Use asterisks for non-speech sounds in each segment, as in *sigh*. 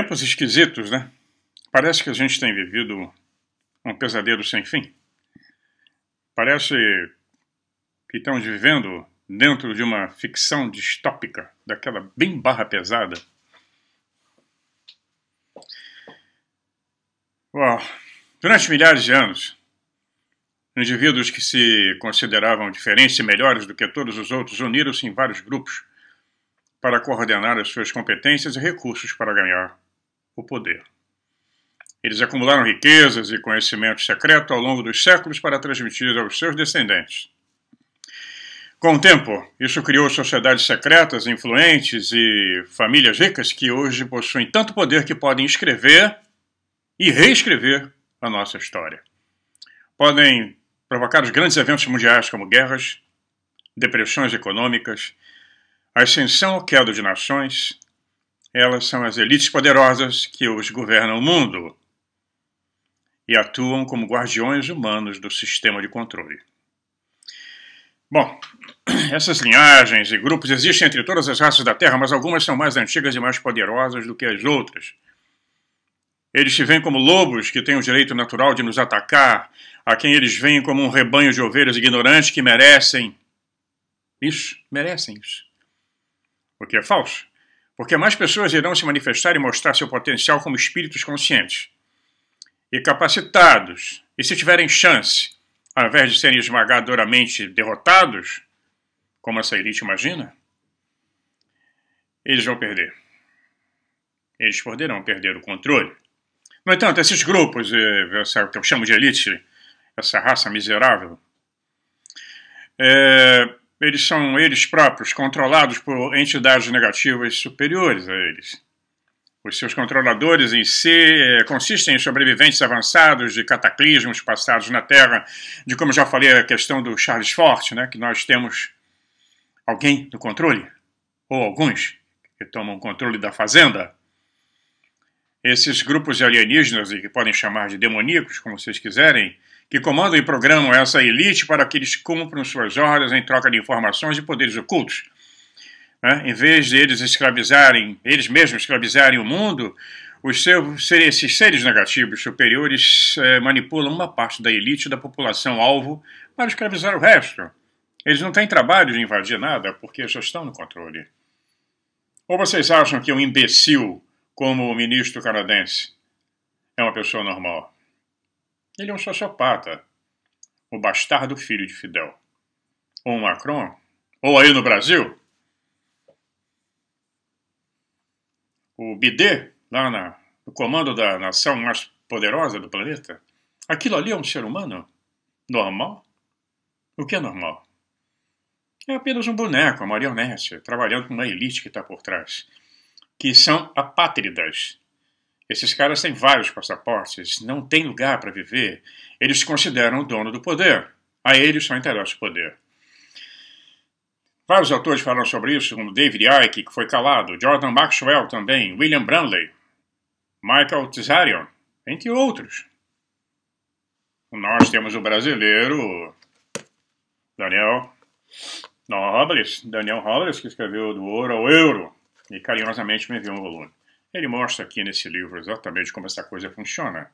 Tempos esquisitos, né? Parece que a gente tem vivido um pesadelo sem fim. Parece que estamos vivendo dentro de uma ficção distópica, daquela bem barra pesada. Uau. Durante milhares de anos, indivíduos que se consideravam diferentes e melhores do que todos os outros uniram-se em vários grupos para coordenar as suas competências e recursos para ganhar o poder. Eles acumularam riquezas e conhecimento secreto ao longo dos séculos para transmitir aos seus descendentes. Com o tempo, isso criou sociedades secretas, influentes e famílias ricas que hoje possuem tanto poder que podem escrever e reescrever a nossa história. Podem provocar os grandes eventos mundiais como guerras, depressões econômicas, ascensão ou queda de nações, elas são as elites poderosas que os governam o mundo e atuam como guardiões humanos do sistema de controle. Bom, *clears throat* essas linhagens e grupos existem entre todas as raças da Terra, mas algumas são mais antigas e mais poderosas do que as outras. Eles se veem como lobos que têm o direito natural de nos atacar, a quem eles veem como um rebanho de ovelhas ignorantes que merecem isso, merecem isso. O que é falso porque mais pessoas irão se manifestar e mostrar seu potencial como espíritos conscientes e capacitados, e se tiverem chance, ao invés de serem esmagadoramente derrotados, como essa elite imagina, eles vão perder. Eles poderão perder o controle. No entanto, esses grupos, eh, essa, que eu chamo de elite, essa raça miserável, é, eles são eles próprios controlados por entidades negativas superiores a eles. Os seus controladores em si eh, consistem em sobreviventes avançados de cataclismos passados na Terra, de como já falei a questão do Charles Fort, né, que nós temos alguém no controle, ou alguns que tomam controle da fazenda. Esses grupos alienígenas, que podem chamar de demoníacos, como vocês quiserem, que comandam e programam essa elite para que eles cumpram suas ordens em troca de informações e poderes ocultos. Né? Em vez de eles escravizarem, eles mesmos escravizarem o mundo, os seus, esses seres negativos superiores eh, manipulam uma parte da elite da população alvo para escravizar o resto. Eles não têm trabalho de invadir nada porque já estão no controle. Ou vocês acham que um imbecil como o ministro canadense é uma pessoa normal? Ele é um sociopata. O bastardo filho de Fidel. Ou um Macron. Ou aí no Brasil. O Bidê, lá na, no comando da nação mais poderosa do planeta. Aquilo ali é um ser humano? Normal? O que é normal? É apenas um boneco, uma marionete, trabalhando com uma elite que está por trás. Que são apátridas, esses caras têm vários passaportes, não têm lugar para viver. Eles se consideram o dono do poder. A eles só interessa o poder. Vários autores falam sobre isso, como David Icke, que foi calado, Jordan Maxwell também, William Branley, Michael Tizarion, entre outros. Nós temos o brasileiro Daniel Robles, Daniel Robles, que escreveu Do Ouro ao Euro, e carinhosamente me enviou um volume. Ele mostra aqui nesse livro exatamente como essa coisa funciona.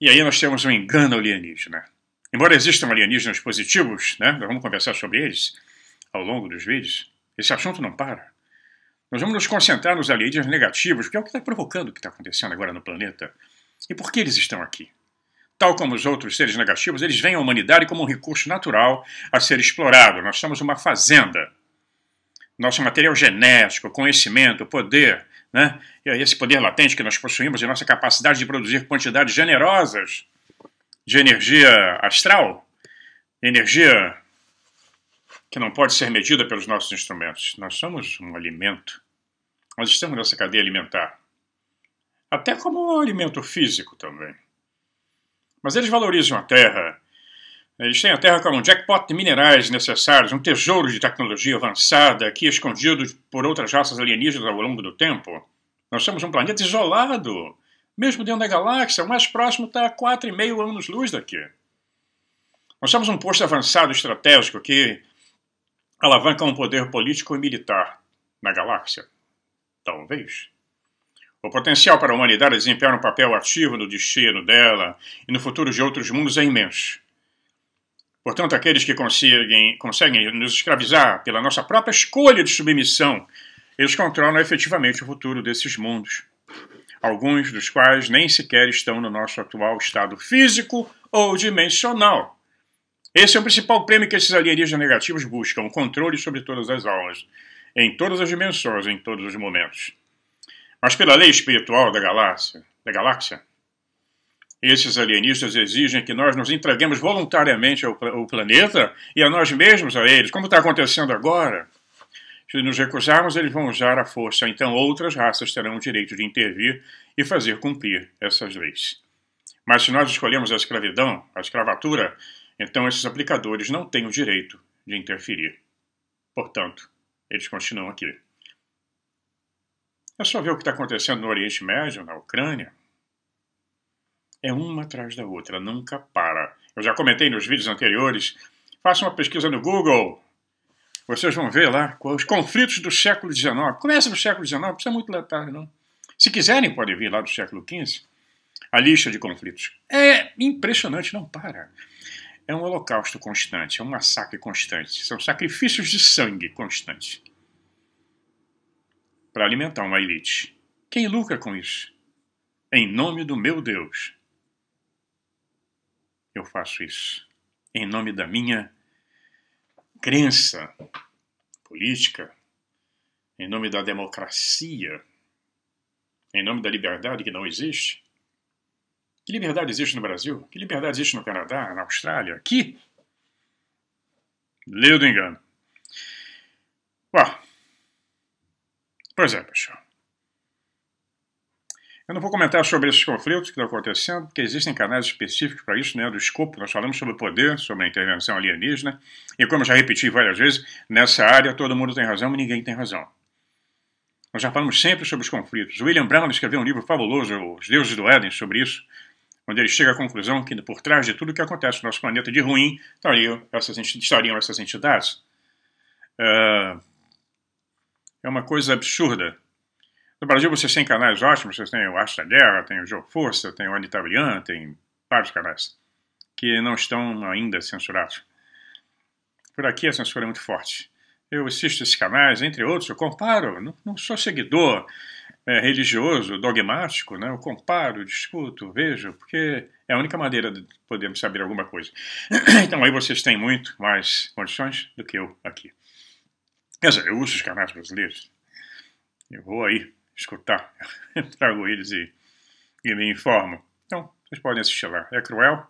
E aí nós temos um engano alienígena. Embora existam alienígenas positivos, né, nós vamos conversar sobre eles ao longo dos vídeos, esse assunto não para. Nós vamos nos concentrar nos alienígenas negativos, que é o que está provocando o que está acontecendo agora no planeta. E por que eles estão aqui? Tal como os outros seres negativos, eles veem a humanidade como um recurso natural a ser explorado. Nós somos uma fazenda nosso material genético, conhecimento, poder, né? E esse poder latente que nós possuímos e nossa capacidade de produzir quantidades generosas de energia astral, energia que não pode ser medida pelos nossos instrumentos. Nós somos um alimento. Nós estamos nessa cadeia alimentar. Até como um alimento físico também. Mas eles valorizam a terra, eles têm a terra com um jackpot de minerais necessários, um tesouro de tecnologia avançada aqui escondido por outras raças alienígenas ao longo do tempo. Nós somos um planeta isolado, mesmo dentro da galáxia, o mais próximo está a 4,5 anos-luz daqui. Nós somos um posto avançado estratégico que alavanca um poder político e militar na galáxia. Talvez. O potencial para a humanidade desempenhar um papel ativo no destino dela e no futuro de outros mundos é imenso. Portanto, aqueles que conseguem, conseguem nos escravizar pela nossa própria escolha de submissão, eles controlam efetivamente o futuro desses mundos, alguns dos quais nem sequer estão no nosso atual estado físico ou dimensional. Esse é o principal prêmio que esses alienígenas negativos buscam: o controle sobre todas as almas, em todas as dimensões, em todos os momentos. Mas pela lei espiritual da galáxia, da galáxia, esses alienistas exigem que nós nos entreguemos voluntariamente ao, ao planeta e a nós mesmos, a eles, como está acontecendo agora. Se nos recusarmos, eles vão usar a força, então outras raças terão o direito de intervir e fazer cumprir essas leis. Mas se nós escolhemos a escravidão, a escravatura, então esses aplicadores não têm o direito de interferir. Portanto, eles continuam aqui. É só ver o que está acontecendo no Oriente Médio, na Ucrânia, é uma atrás da outra, nunca para. Eu já comentei nos vídeos anteriores. Faça uma pesquisa no Google. Vocês vão ver lá os conflitos do século XIX. Começa no século XIX, não precisa muito letar, não. Se quiserem, podem vir lá do século XV. A lista de conflitos. É impressionante, não para. É um holocausto constante, é um massacre constante. São sacrifícios de sangue constantes para alimentar uma elite. Quem lucra com isso? Em nome do meu Deus eu faço isso. Em nome da minha crença política, em nome da democracia, em nome da liberdade que não existe. Que liberdade existe no Brasil? Que liberdade existe no Canadá, na Austrália, aqui? Leu do engano. Uau. Pois é, pessoal. Eu não vou comentar sobre esses conflitos que estão acontecendo, porque existem canais específicos para isso, né, do escopo. Nós falamos sobre o poder, sobre a intervenção alienígena, e como eu já repeti várias vezes, nessa área todo mundo tem razão e ninguém tem razão. Nós já falamos sempre sobre os conflitos. William Brown escreveu um livro fabuloso, Os Deuses do Éden, sobre isso, onde ele chega à conclusão que por trás de tudo o que acontece no nosso planeta de ruim estariam essas, estariam essas entidades. Ah, é uma coisa absurda no Brasil vocês têm canais ótimos, vocês têm o Astro da Guerra, tem o Jogo Força, tem o Anitabrian, tem vários canais que não estão ainda censurados. Por aqui a censura é muito forte. Eu assisto esses canais, entre outros, eu comparo, não, não sou seguidor é, religioso, dogmático, né? eu comparo, discuto, vejo, porque é a única maneira de podermos saber alguma coisa. *clears throat* Então aí vocês têm muito mais condições do que eu aqui. Quer dizer, eu uso os canais brasileiros. Eu vou aí escutar. Eu *laughs* trago eles e, e me informo. Então, vocês podem assistir lá. É cruel.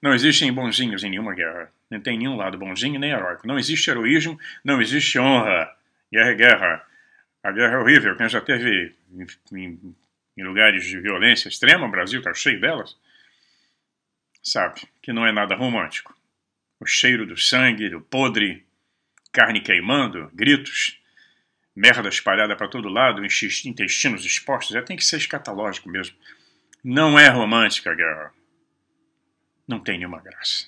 Não existem bonzinhos em nenhuma guerra. Não tem nenhum lado bonzinho nem heróico. Não existe heroísmo, não existe honra. Guerra é guerra. A guerra é horrível. Quem já teve em, em, em lugares de violência extrema, o Brasil está cheio delas, sabe que não é nada romântico. O cheiro do sangue, do podre, carne queimando, gritos, merda espalhada para todo lado, intestinos expostos, já é, tem que ser escatológico mesmo. Não é romântica, guerra. Não tem nenhuma graça.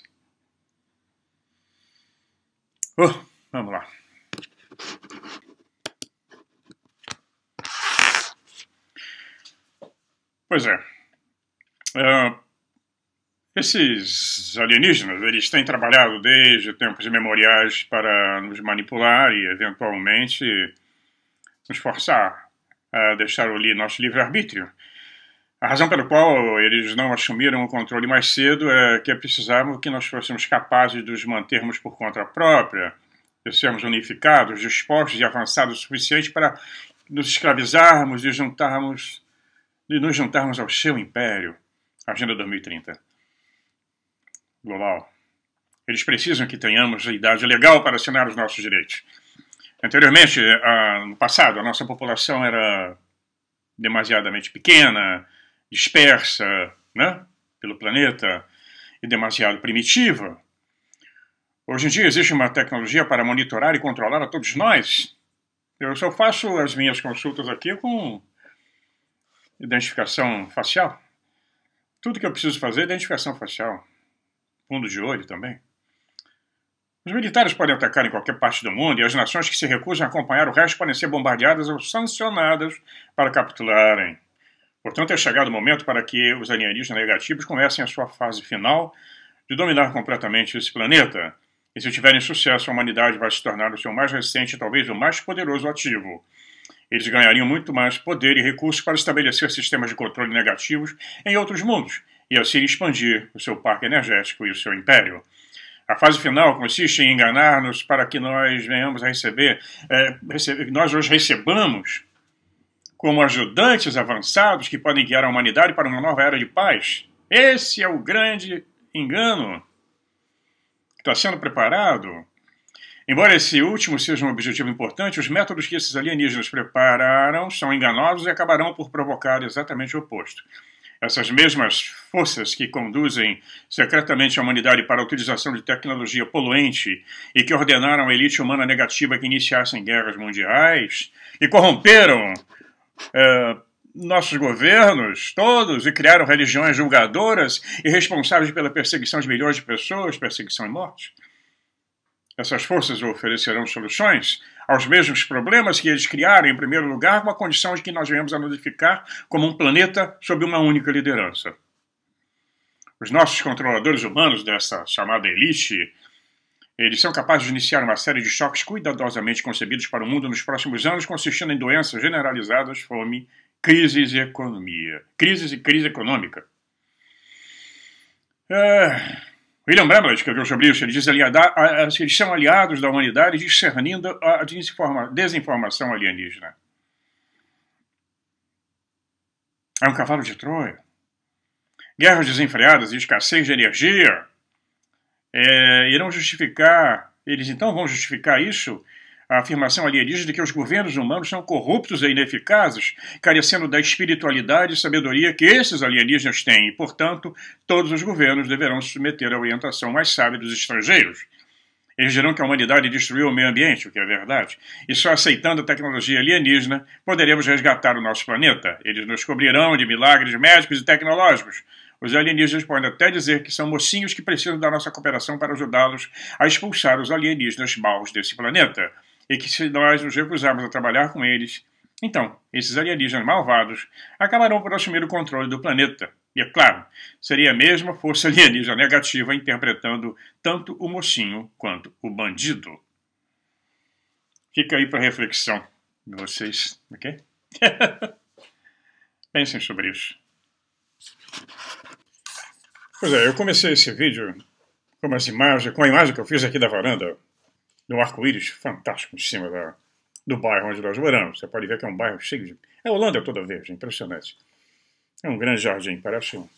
Oh, vamos lá. Pois é. Uh, esses alienígenas, eles têm trabalhado desde tempos imemoriais para nos manipular e, eventualmente, nos forçar a eh, deixar o nosso livre-arbítrio. A razão pela qual eles não assumiram o controle mais cedo é que precisavam que nós fôssemos capazes de os mantermos por conta própria, de sermos unificados, dispostos e avançados o suficiente para nos escravizarmos e juntarmos e nos juntarmos ao seu império. Agenda 2030. Global. Eles precisam que tenhamos a idade legal para assinar os nossos direitos. Anteriormente, a, no passado, a nossa população era demasiadamente pequena, dispersa né, pelo planeta e demasiado primitiva. Hoje em dia existe uma tecnologia para monitorar e controlar a todos nós. Eu só faço as minhas consultas aqui com identificação facial. Tudo que eu preciso fazer é identificação facial. Fundo de olho também. Os militares podem atacar em qualquer parte do mundo e as nações que se recusam a acompanhar o resto podem ser bombardeadas ou sancionadas para capitularem. Portanto, é chegado o momento para que os alienígenas negativos comecem a sua fase final de dominar completamente esse planeta. E se tiverem sucesso, a humanidade vai se tornar o seu mais recente e talvez o mais poderoso ativo. Eles ganhariam muito mais poder e recursos para estabelecer sistemas de controle negativos em outros mundos e assim expandir o seu parque energético e o seu império. A fase final consiste em enganar-nos para que nós venhamos a receber, é, receber, nós os recebamos como ajudantes avançados que podem guiar a humanidade para uma nova era de paz. Esse é o grande engano que está sendo preparado. Embora esse último seja um objetivo importante, os métodos que esses alienígenas prepararam são enganosos e acabarão por provocar exatamente o oposto. Essas mesmas forças que conduzem secretamente a humanidade para a utilização de tecnologia poluente e que ordenaram a elite humana negativa que iniciassem guerras mundiais e corromperam é, nossos governos todos e criaram religiões julgadoras e responsáveis pela perseguição de milhões de pessoas, perseguição e morte. Essas forças oferecerão soluções aos mesmos problemas que eles criaram, em primeiro lugar, com a condição de que nós viemos a nos como um planeta sob uma única liderança. Os nossos controladores humanos dessa chamada elite, eles são capazes de iniciar uma série de choques cuidadosamente concebidos para o mundo nos próximos anos, consistindo em doenças generalizadas, fome, crises e economia. Crises e crise econômica. É... William Breblas, que é sobre isso, ele diz que eles são aliados da humanidade discernindo a desinformação alienígena. É um cavalo de Troia. Guerras desenfreadas e escassez de energia é, irão justificar, eles então vão justificar isso a afirmação alienígena é de que os governos humanos são corruptos e ineficazes, carecendo da espiritualidade e sabedoria que esses alienígenas têm, e, portanto, todos os governos deverão se submeter à orientação mais sábia dos estrangeiros. Eles dirão que a humanidade destruiu o meio ambiente, o que é verdade, e só aceitando a tecnologia alienígena poderemos resgatar o nosso planeta. Eles nos cobrirão de milagres médicos e tecnológicos. Os alienígenas podem até dizer que são mocinhos que precisam da nossa cooperação para ajudá-los a expulsar os alienígenas maus desse planeta e que se nós nos recusarmos a trabalhar com eles, então esses alienígenas malvados acabarão por assumir o controle do planeta. E é claro, seria a mesma força alienígena negativa interpretando tanto o mocinho quanto o bandido. Fica aí para reflexão de vocês, ok? *laughs* Pensem sobre isso. Pois é, eu comecei esse vídeo com, essa imagens, com a imagem que eu fiz aqui da varanda, do arco-íris fantástico em cima da, do bairro onde nós moramos. Você pode ver que é um bairro cheio de. É Holanda é toda vez, é impressionante. É um grande jardim, parece um,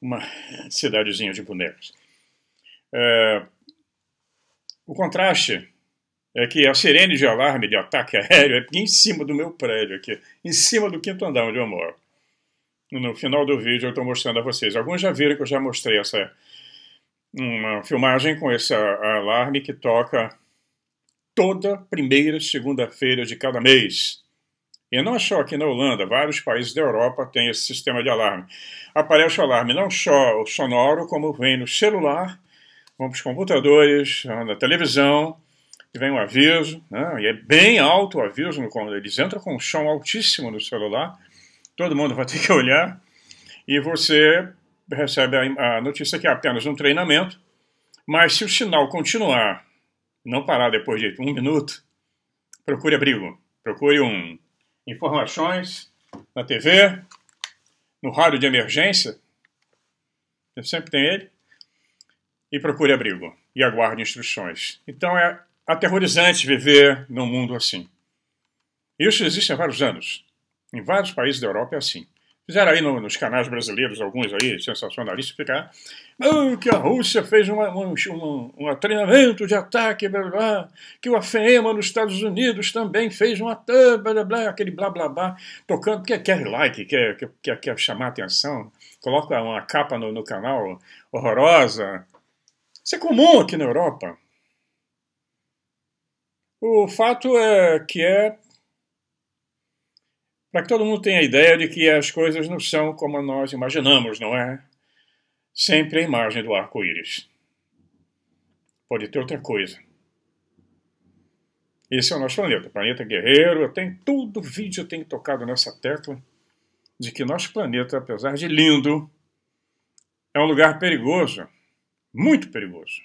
uma cidadezinha de bonecos. É, o contraste é que a sirene de alarme de ataque aéreo é em cima do meu prédio aqui, em cima do quinto andar onde eu moro. No final do vídeo eu estou mostrando a vocês. Alguns já viram que eu já mostrei essa uma filmagem com esse alarme que toca toda primeira segunda-feira de cada mês. E não é só aqui na Holanda, vários países da Europa têm esse sistema de alarme. Aparece o alarme não só sonoro, como vem no celular, vamos para os computadores, na televisão, e vem um aviso, né? e é bem alto o aviso, no, eles entram com um som altíssimo no celular, todo mundo vai *laughs* ter que olhar, e você recebe a, a notícia que é apenas um treinamento, mas se o sinal continuar não parar depois de um minuto, procure abrigo. Procure um informações na TV, no rádio de emergência, eu sempre tem ele, e procure abrigo e aguarde instruções. Então é aterrorizante viver num mundo assim. Isso existe há vários anos. Em vários países da Europa é assim. Fizeram aí no, nos canais brasileiros, alguns aí, sensacionalistas, ficar. ah, que a Rússia fez uma, um, um, um, treinamento de ataque, blá, blá, que o FEMA nos Estados Unidos também fez um ataque, blá, blá, aquele blá blá blá, tocando, porque quer like, quer, quer, quer chamar atenção, coloca uma capa no, no canal horrorosa. Isso é comum aqui na Europa. O fato é que é para que todo mundo tenha a ideia de que as coisas não são como nós imaginamos, não é? Sempre a imagem do arco-íris. Pode ter outra coisa. Esse é o nosso planeta, planeta guerreiro. Eu tenho todo vídeo eu tenho tocado nessa tecla de que nosso planeta, apesar de lindo, é um lugar perigoso, muito perigoso.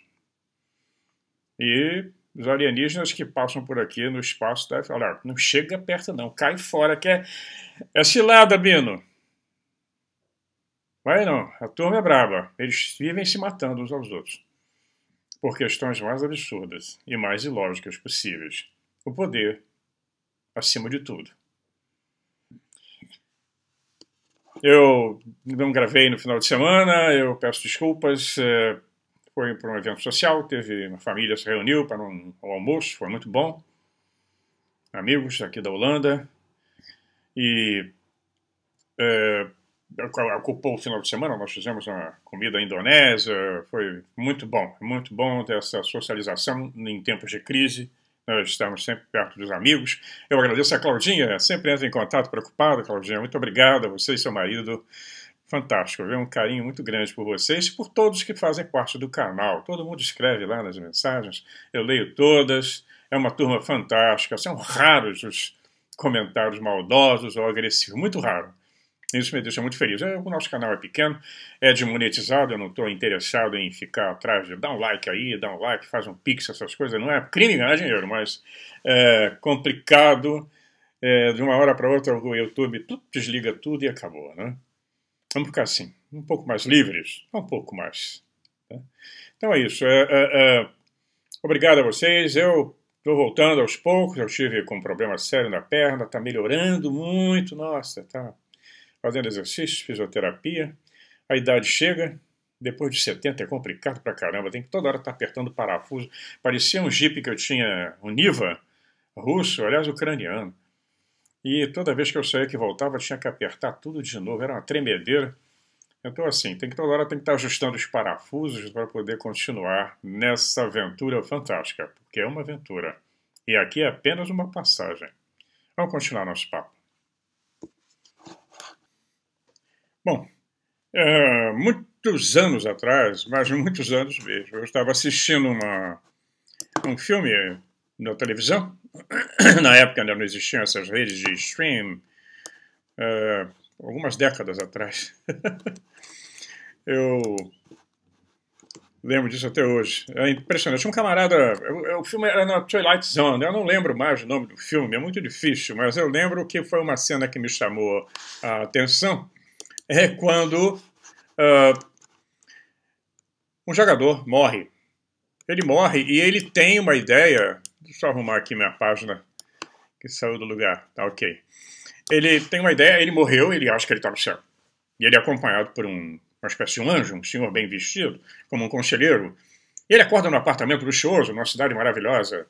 E os alienígenas que passam por aqui no espaço devem falar: não chega perto, não, cai fora, que é, é cilada, Bino. Vai não, a turma é braba. Eles vivem se matando uns aos outros por questões mais absurdas e mais ilógicas possíveis. O poder acima de tudo. Eu não gravei no final de semana, eu peço desculpas. É, foi para um evento social, teve uma família se reuniu para um, um almoço, foi muito bom. Amigos aqui da Holanda. E é, ocupou o final de semana, nós fizemos uma comida indonésia, foi muito bom, muito bom ter essa socialização em tempos de crise. Nós estamos sempre perto dos amigos. Eu agradeço a Claudinha, sempre entra em contato preocupada. Claudinha, muito obrigado a você e seu marido Fantástico, eu tenho um carinho muito grande por vocês e por todos que fazem parte do canal. Todo mundo escreve lá nas mensagens, eu leio todas. É uma turma fantástica, são raros os comentários maldosos ou agressivos, muito raro. Isso me deixa muito feliz. É, o nosso canal é pequeno, é desmonetizado, eu não estou interessado em ficar atrás de dar um like aí, dar um like, faz um pix, essas coisas. Não é crime ganhar dinheiro, mas é complicado. É, de uma hora para outra o YouTube desliga tudo e acabou, né? Vamos ficar assim, um pouco mais livres, um pouco mais. Né? Então é isso. É, é, é, obrigado a vocês. Eu estou voltando aos poucos. Eu tive com um problema sério na perna, está melhorando muito. Nossa, tá fazendo exercícios, fisioterapia. A idade chega, depois de 70 é complicado pra caramba, tem que toda hora estar tá apertando parafuso. Parecia um jipe que eu tinha, um Niva russo, aliás, ucraniano. E toda vez que eu saía que voltava, tinha que apertar tudo de novo, era uma tremedeira. Então, assim, tem que toda hora tem que estar ajustando os parafusos para poder continuar nessa aventura fantástica, porque é uma aventura. E aqui é apenas uma passagem. Vamos continuar nosso papo. Bom, é, muitos anos atrás, mas muitos anos mesmo, eu estava assistindo uma, um filme na televisão *coughs* na época ainda não existiam essas redes de stream, uh, algumas décadas atrás. *laughs* eu lembro disso até hoje. É impressionante. Tinha um camarada. O filme era na Twilight Zone. Eu não lembro mais o nome do filme, é muito difícil, mas eu lembro que foi uma cena que me chamou a atenção. É quando uh, um jogador morre. Ele morre e ele tem uma ideia Deixa eu arrumar aqui minha página que saiu do lugar. Tá ok. Ele tem uma ideia, ele morreu, ele acha que ele está no céu. E ele é acompanhado por um, uma espécie de um anjo, um senhor bem vestido, como um conselheiro. ele acorda num apartamento luxuoso, numa cidade maravilhosa.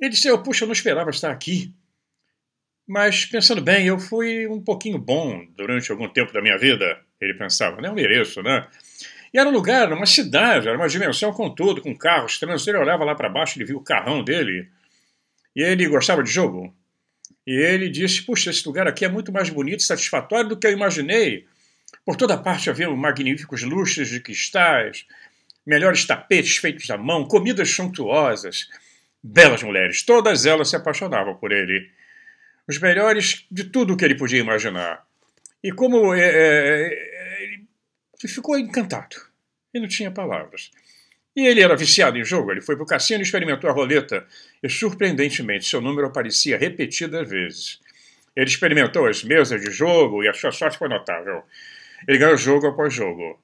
Ele disse: eu, Puxa, eu não esperava estar aqui. Mas pensando bem, eu fui um pouquinho bom durante algum tempo da minha vida, ele pensava. Não mereço, né? E era um lugar, era uma cidade, era uma dimensão com tudo, com carros, trânsito. Ele olhava lá para baixo, ele viu o carrão dele. E ele gostava de jogo. E ele disse: Puxa, esse lugar aqui é muito mais bonito e satisfatório do que eu imaginei. Por toda parte havia magníficos luxos de cristais, melhores tapetes feitos à mão, comidas suntuosas, belas mulheres. Todas elas se apaixonavam por ele. Os melhores de tudo que ele podia imaginar. E como é, que ficou encantado Ele não tinha palavras. E ele era viciado em jogo, ele foi para o cassino e experimentou a roleta, e surpreendentemente seu número aparecia repetidas vezes. Ele experimentou as mesas de jogo e a sua sorte foi notável. Ele ganhou jogo após jogo.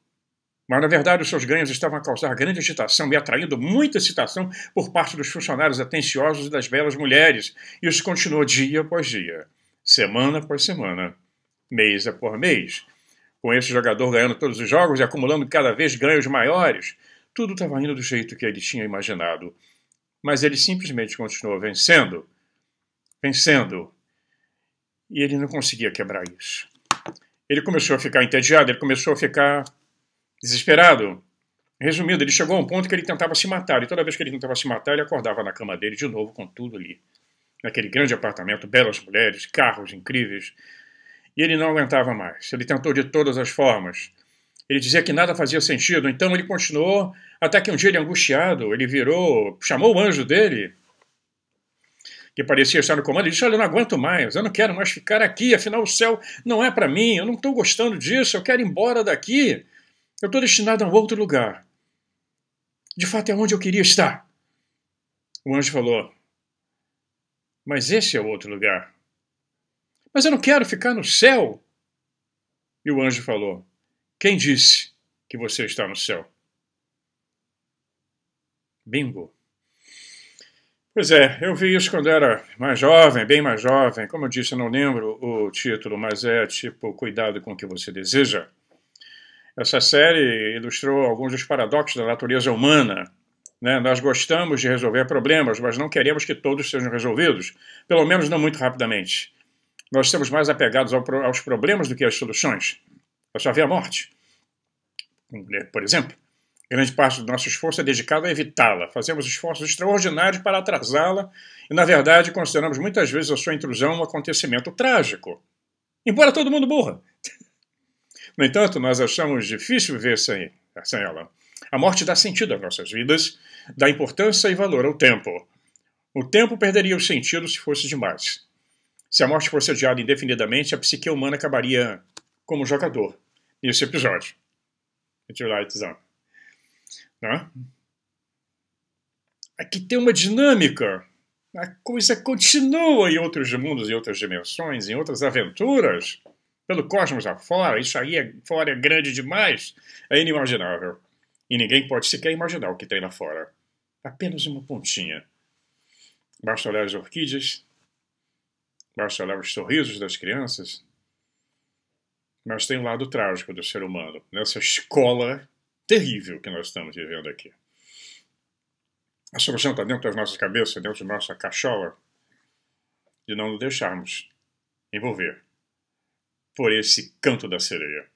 Mas, na verdade, os seus ganhos estavam a causar grande agitação e atraindo muita excitação por parte dos funcionários atenciosos e das belas mulheres. E isso continuou dia após dia, semana após semana, mês após mês com esse jogador ganhando todos os jogos e acumulando cada vez ganhos maiores. Tudo estava indo do jeito que ele tinha imaginado. Mas ele simplesmente continuou vencendo, vencendo. E ele não conseguia quebrar isso. Ele começou a ficar entediado, ele começou a ficar desesperado. Resumindo, ele chegou a um ponto que ele tentava se matar, e toda vez que ele tentava se matar, ele acordava na cama dele de novo com tudo ali. Naquele grande apartamento, belas mulheres, carros incríveis, e ele não aguentava mais. Ele tentou de todas as formas. Ele dizia que nada fazia sentido, então ele continuou, até que um dia ele, angustiado, ele virou, chamou o anjo dele, que parecia estar no comando, e disse: Olha, eu não aguento mais, eu não quero mais ficar aqui, afinal o céu não é para mim, eu não estou gostando disso, eu quero ir embora daqui, eu estou destinado a um outro lugar. De fato, é onde eu queria estar. O anjo falou: Mas esse é o outro lugar. Mas eu não quero ficar no céu. E o anjo falou: Quem disse que você está no céu? Bingo. Pois é, eu vi isso quando era mais jovem, bem mais jovem. Como eu disse, eu não lembro o título, mas é tipo Cuidado com o que você deseja. Essa série ilustrou alguns dos paradoxos da natureza humana. Né? Nós gostamos de resolver problemas, mas não queremos que todos sejam resolvidos, pelo menos não muito rapidamente nós estamos mais apegados ao, aos problemas do que às soluções. A chave a morte, hum, né, por exemplo. Grande parte do nosso esforço é dedicado a evitá-la. Fazemos esforços extraordinários para atrasá-la e, na verdade, consideramos muitas vezes a sua intrusão um acontecimento trágico. Embora todo mundo morra. No entanto, nós achamos difícil viver sem, sem ela. A morte dá sentido às nossas vidas, dá importância e valor ao tempo. O tempo perderia o sentido se fosse demais. Se a morte fosse adiada indefinidamente, a psique humana acabaria como jogador nesse episódio. It lights né? Aqui tem uma dinâmica. A coisa continua em outros mundos, em outras dimensões, em outras aventuras. Pelo cosmos afora, isso aí é, fora é grande demais. É inimaginável. E ninguém pode sequer imaginar o que tem lá fora. Apenas uma pontinha. Basta olhar as orquídeas, Basta olhar os sorrisos das crianças. Mas tem um lado trágico do ser humano, nessa escola terrível que nós estamos vivendo aqui. A solução está dentro das nossas cabeças, dentro da nossa cachola, de não nos deixarmos envolver por esse canto da sereia.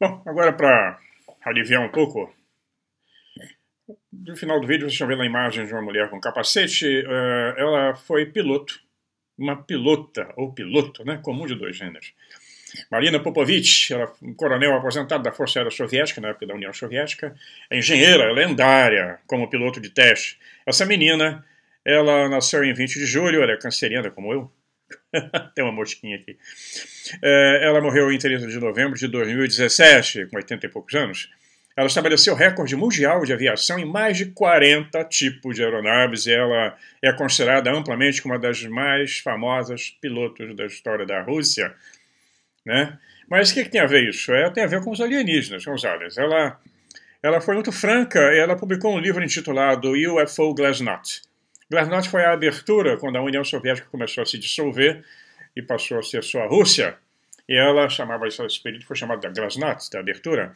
Bom, agora para aliviar um pouco no final do vídeo vocês estão vendo a imagem de uma mulher com capacete. Uh, ela foi piloto, uma pilota, ou piloto, né? Comum de dois gêneros. Marina Popovich, ela um coronel aposentado da Força Aérea Soviética, na época da União Soviética, é engenheira é lendária como piloto de teste. Essa menina, ela nasceu em 20 de julho, ela é canceriana como eu. *laughs* Tem uma mosquinha aqui. Eh, ela morreu em 30 de novembro de 2017, com 80 e poucos anos. Ela estabeleceu recorde mundial de aviação em mais de 40 tipos de aeronaves e ela é considerada amplamente como uma das mais famosas pilotos da história da Rússia. Né? Mas o que, que, tem a ver isso? É, tem a ver com os alienígenas, com aliens. Ela, ela foi muito franca ela publicou um livro intitulado UFO Glasnost. Glasnost foi a abertura quando a União Soviética começou a se dissolver e passou a ser só a Rússia ela chamava esse período foi chamado da Glasnost, da abertura.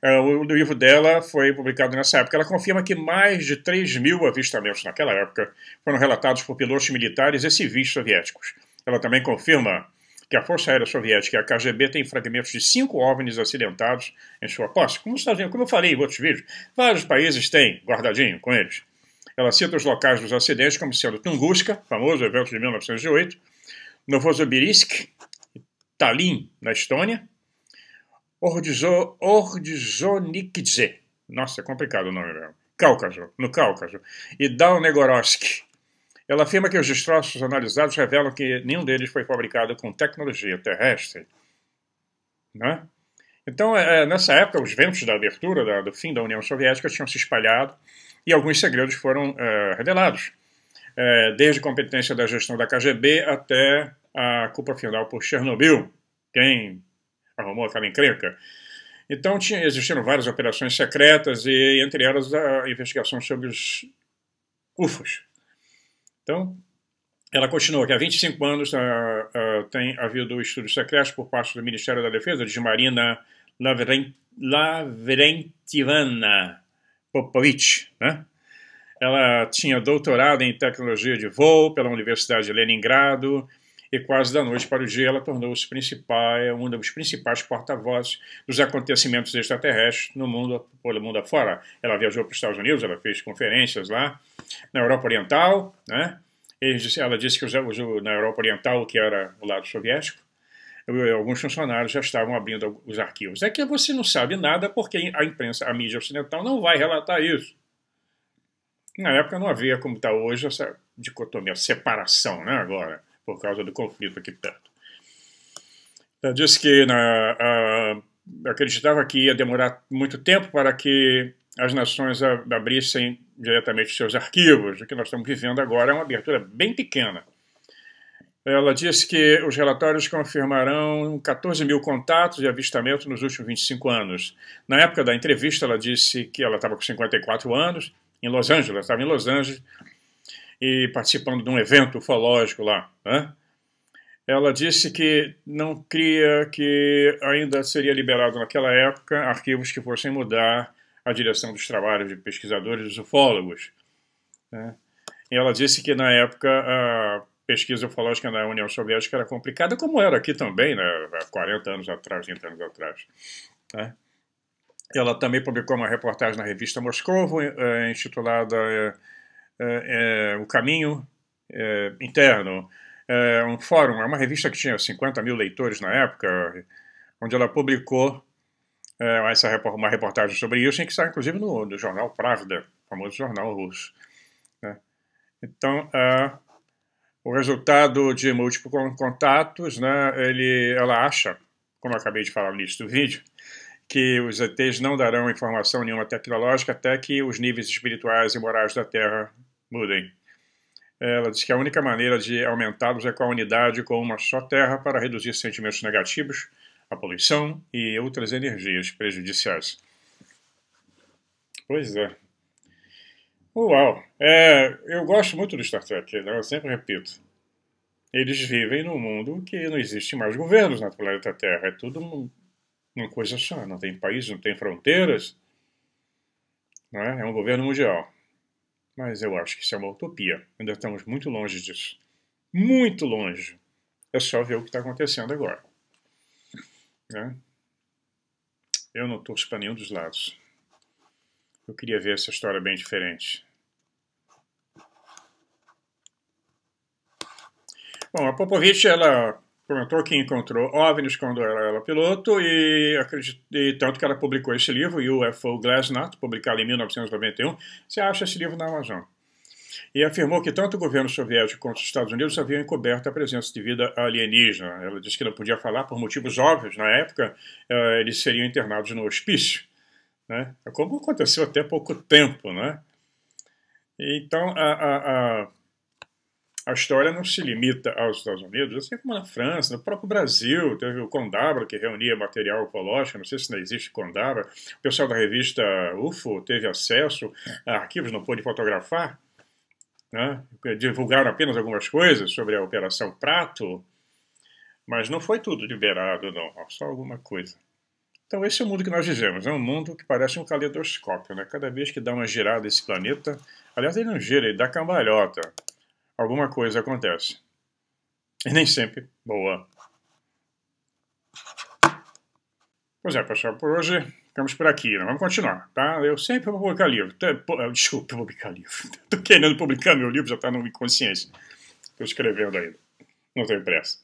É, o livro dela foi publicado nessa época. Ela confirma que mais de 3 mil avistamentos naquela época foram relatados por pilotos militares e civis soviéticos. Ela também confirma que a Força Aérea Soviética e a KGB têm fragmentos de cinco OVNIs acidentados em sua posse. Como, como eu falei em outros vídeos, vários países têm guardadinho com eles. Ela cita os locais dos acidentes como sendo Tunguska, famoso evento de 1908, Novosibirsk, Tallinn, na Estônia, Ordizo, Ordzonikidze, nossa, é complicado o nome mesmo, Cáucaso, no Cáucaso, e Dalnegorosk. Ela afirma que os destroços analisados revelam que nenhum deles foi fabricado com tecnologia terrestre. Né? Então, é, é, nessa época, os ventos da abertura, da, do fim da União Soviética, tinham se espalhado e alguns segredos foram é, revelados, é, desde competência da gestão da KGB até a culpa final por Chernobyl. Quem arrumou aquela encrenca? Então tinha, existiram várias operações secretas e entre elas a investigação sobre os UFOs. Então, ela continua que há 25 anos a, ah, a, ah, tem havido estudos secretos por parte do Ministério da Defesa de Marina Lavrentivana Popovic, né? Ela tinha doutorado em tecnologia de voo pela Universidade de Leningrado e quase da noite para o dia ela tornou-se um dos principais porta-vozes dos acontecimentos extraterrestres no mundo, pelo mundo afora. Ela viajou para os Estados Unidos, ela fez conferências lá, na Europa Oriental, né? ela disse que na Europa Oriental, que era o lado soviético, alguns funcionários já estavam abrindo os arquivos. É que você não sabe nada porque a imprensa, a mídia ocidental não vai relatar isso. Na época não havia, como está hoje, essa dicotomia, separação, né, agora por causa do conflito aqui perto. Ela então, disse que na, a, acreditava que ia demorar muito tempo para que as nações abrissem diretamente seus arquivos. O que nós estamos vivendo agora é uma abertura bem pequena. Ela disse que os relatórios confirmarão 14 mil contatos e avistamentos nos últimos 25 anos. Na época da entrevista, ela disse que ela estava com 54 anos, em Los Angeles, estava em Los Angeles, e participando de um evento ufológico lá, né? Ela disse que não cria que ainda seria liberado naquela época arquivos que fossem mudar a direção dos trabalhos de pesquisadores e ufólogos. Né? E ela disse que na época a pesquisa ufológica na União Soviética era complicada, como era aqui também, né, há 40 anos atrás, 20 anos atrás. Né? Ela também publicou uma reportagem na revista Moscovo, eh, intitulada eh, é, é, o Caminho é, Interno, é um fórum, é uma revista que tinha 50 mil leitores na época, onde ela publicou é, essa, uma reportagem sobre isso, em que está inclusive no, no jornal Pravda, famoso jornal russo. Né? Então, o resultado de múltiplos contatos, né, ele, ela acha, como eu acabei de falar no início do vídeo, que os ETs não darão informação nenhuma tecnológica até que os níveis espirituais e morais da Terra mudem. Ela diz que a única maneira de aumentá-los é com a unidade com uma só terra para reduzir sentimentos negativos, a poluição e outras energias prejudiciais. Pois é. Uau! É, eu gosto muito do Star Trek, né? eu sempre repito. Eles vivem num mundo que não existe mais governos na planeta Terra. É tudo uma coisa só. Não tem país, não tem fronteiras. Né? É um governo mundial. Mas eu acho que isso é uma utopia. Ainda estamos muito longe disso. Muito longe. É só ver o que está acontecendo agora. Né? Eu não torço para nenhum dos lados. Eu queria ver essa história bem diferente. Bom, a Popovich, ela comentou que encontrou OVNIs quando era ela piloto e, e tanto que ela publicou esse livro, UFO Glasnost, publicado em 1991. Você acha esse livro na Amazon. E afirmou que tanto o governo soviético quanto os Estados Unidos haviam encoberto a presença de vida alienígena. Ela disse que não podia falar por motivos óbvios. Na época, eh, eles seriam internados no hospício. Né? É como aconteceu até pouco tempo, né? Então, a, a, a a história não se limita aos Estados Unidos, assim como na França, no próprio Brasil, teve o Condabra que reunia material ufológico, não sei se ainda existe Condabra, o pessoal da revista UFO teve acesso a arquivos, não pôde fotografar, né? divulgaram apenas algumas coisas sobre a Operação Prato, mas não foi tudo liberado, não, só alguma coisa. Então esse é o mundo que nós vivemos, é um mundo que parece um caleidoscópio, né? cada vez que dá uma girada esse planeta, aliás ele não gira, ele dá cambalhota, alguma coisa acontece. E nem sempre boa. Pois é, pessoal, por hoje ficamos por aqui, né? vamos continuar, tá? Eu sempre vou publicar livro. Tá, desculpa, publicar livro. Estou *laughs* querendo publicar meu livro, já está no inconsciência. Estou escrevendo ainda. Não tenho pressa.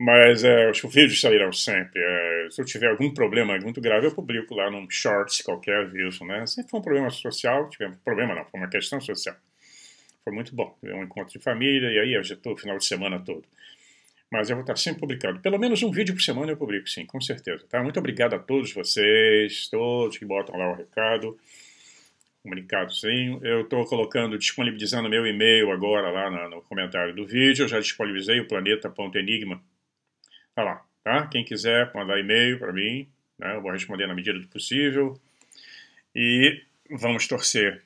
Mas é, os vídeos sairão sempre. É, se eu tiver algum problema muito grave, eu publico lá num shorts qualquer, aviso, né? Sempre foi um problema social, um problema não, foi uma questão social. Foi muito bom. É um encontro de família, e aí eu já estou o final de semana todo. Mas eu vou estar sempre publicando. Pelo menos um vídeo por semana eu publico, sim, com certeza. Tá? Muito obrigado a todos vocês, todos que botam lá o recado, comunicadozinho. Eu estou colocando, disponibilizando meu e-mail agora lá no comentário do vídeo. Eu já disponibilizei o planeta.enigma. Tá lá, tá? Quem quiser mandar e-mail para mim, né? eu vou responder na medida do possível. E vamos torcer,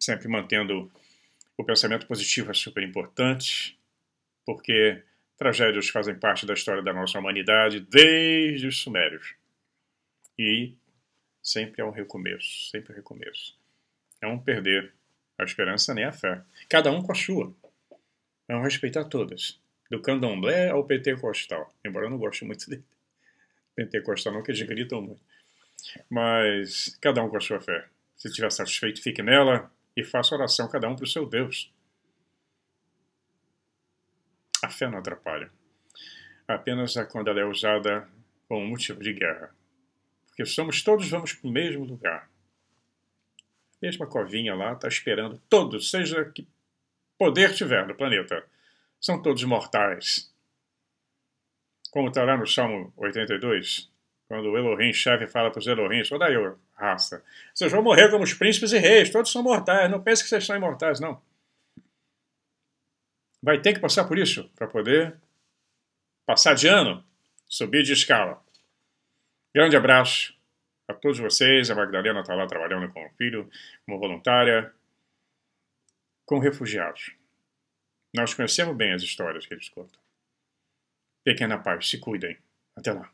sempre mantendo o pensamento positivo é super importante, porque tragédias fazem parte da história da nossa humanidade desde os sumérios. E sempre é um recomeço, sempre é um recomeço. É um perder a esperança nem a fé. Cada um com a sua. É um respeitar todas. Do candomblé ao pentecostal. Embora eu não goste muito dele. Pentecostal não, que eles gritam muito. Mas cada um com a sua fé. Se estiver satisfeito, fique nela e faça oração cada um para o seu Deus. A fé não atrapalha. Apenas quando ela é usada como motivo de guerra. Porque somos todos vamos para o mesmo lugar. A mesma covinha lá está esperando todos, seja que poder tiver no planeta. São todos mortais. Como está lá no Salmo 82, quando o Elohim chefe fala para os Elohim, sou eu, raça, vocês vão morrer como os príncipes e reis, todos são mortais, não pense que vocês são imortais, não. Vai ter que passar por isso para poder passar de ano, subir de escala. Grande abraço a todos vocês. A Magdalena está lá trabalhando com o filho, como voluntária, com refugiados. Nós conhecemos bem as histórias que eles contam. Pequena paz, se cuidem. Até lá.